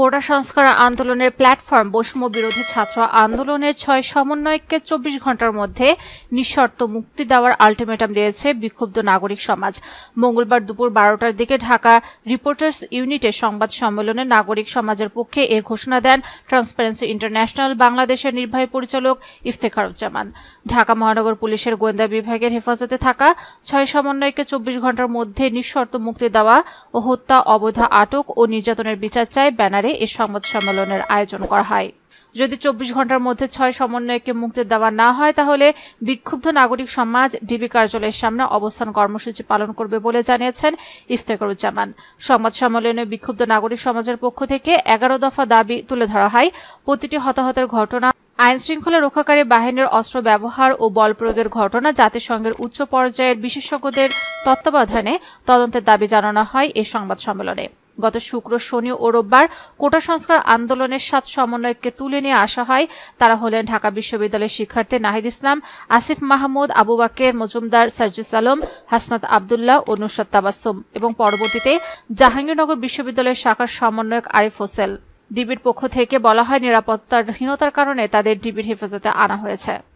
কোটা সংস্কার আন্দোলনের প্ল্যাটফর্ম বৈষম্য বিরোধী ছাত্র আন্দোলনের ছয় সমন্বয়কে চব্বিশ ঘন্টার মধ্যে নিঃশর্ত মুক্তি দেওয়ার আলটিমেটাম দিয়েছে বিক্ষুব্ধ নাগরিক সমাজ মঙ্গলবার দুপুর বারোটার দিকে ঢাকা রিপোর্টার্স ইউনিটে সংবাদ সম্মেলনে নাগরিক সমাজের পক্ষে এ ঘোষণা দেন ট্রান্সপারেন্সি ইন্টারন্যাশনাল বাংলাদেশের নির্বাহী পরিচালক ইফতেখারুজ্জামান ঢাকা মহানগর পুলিশের গোয়েন্দা বিভাগের হেফাজতে থাকা ছয় সমন্বয়কে চব্বিশ ঘন্টার মধ্যে নিঃশর্ত মুক্তি দেওয়া ও হত্যা অবৈধ আটক ও নির্যাতনের বিচার চায় ব্যানারে কারাগারে এ সংবাদ সম্মেলনের আয়োজন করা হয় যদি চব্বিশ ঘন্টার মধ্যে ছয় সমন্বয়কে মুক্তি দেওয়া না হয় তাহলে বিক্ষুব্ধ নাগরিক সমাজ ডিবি কার্যালয়ের সামনে অবস্থান কর্মসূচি পালন করবে বলে জানিয়েছেন ইফতেখারুজ্জামান সংবাদ সম্মেলনে বিক্ষুব্ধ নাগরিক সমাজের পক্ষ থেকে এগারো দফা দাবি তুলে ধরা হয় প্রতিটি হতাহতের ঘটনা আইন শৃঙ্খলা রক্ষাকারী বাহিনীর অস্ত্র ব্যবহার ও বল প্রয়োগের ঘটনা জাতিসংঘের উচ্চ পর্যায়ের বিশেষজ্ঞদের তত্ত্বাবধানে তদন্তের দাবি জানানো হয় এই সংবাদ সম্মেলনে গত শুক্র শনি ও রোববার কোটা সংস্কার আন্দোলনের সাত সমন্বয়কে তুলে নিয়ে আসা হয় তারা হলেন ঢাকা বিশ্ববিদ্যালয়ের শিক্ষার্থী নাহিদ ইসলাম আসিফ মাহমুদ আবু বাকের মজুমদার সার্জিস আলম হাসনাত আবদুল্লাহ ও নুসরাত তাবাসুম এবং পরবর্তীতে জাহাঙ্গীরনগর বিশ্ববিদ্যালয়ের শাখার সমন্বয়ক আরিফ হোসেল ডিবির পক্ষ থেকে বলা হয় নিরাপত্তাহীনতার কারণে তাদের ডিবির হেফাজতে আনা হয়েছে